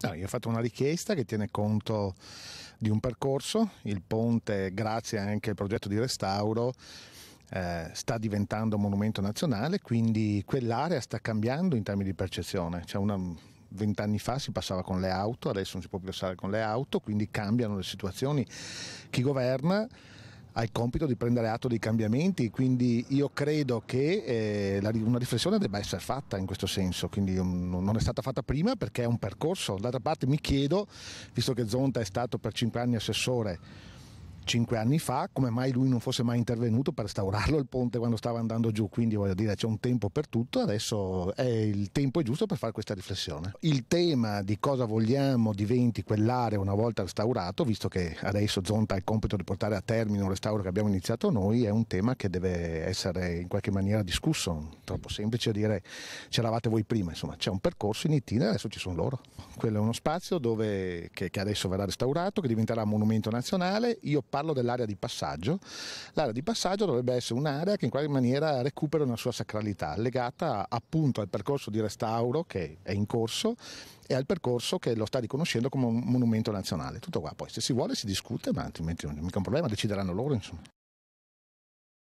No, io ho fatto una richiesta che tiene conto di un percorso, il ponte grazie anche al progetto di restauro eh, sta diventando monumento nazionale, quindi quell'area sta cambiando in termini di percezione. Cioè una, vent'anni fa si passava con le auto, adesso non si può più passare con le auto, quindi cambiano le situazioni. Chi governa ha il compito di prendere atto dei cambiamenti, quindi io credo che eh, la, una riflessione debba essere fatta in questo senso, quindi um, non è stata fatta prima perché è un percorso. D'altra parte mi chiedo, visto che Zonta è stato per cinque anni assessore, cinque anni fa, come mai lui non fosse mai intervenuto per restaurarlo il ponte quando stava andando giù, quindi voglio dire c'è un tempo per tutto, adesso è il tempo giusto per fare questa riflessione. Il tema di cosa vogliamo diventi quell'area una volta restaurato, visto che adesso Zonta ha il compito di portare a termine un restauro che abbiamo iniziato noi, è un tema che deve essere in qualche maniera discusso, troppo semplice dire c'eravate voi prima, insomma c'è un percorso in itinere, adesso ci sono loro. Quello è uno spazio dove, che, che adesso verrà restaurato, che diventerà monumento nazionale, io parlo parlo dell'area di passaggio. L'area di passaggio dovrebbe essere un'area che in qualche maniera recupera una sua sacralità, legata appunto al percorso di restauro che è in corso e al percorso che lo sta riconoscendo come un monumento nazionale. Tutto qua, poi se si vuole si discute, ma altrimenti non è mica un problema, decideranno loro. Insomma.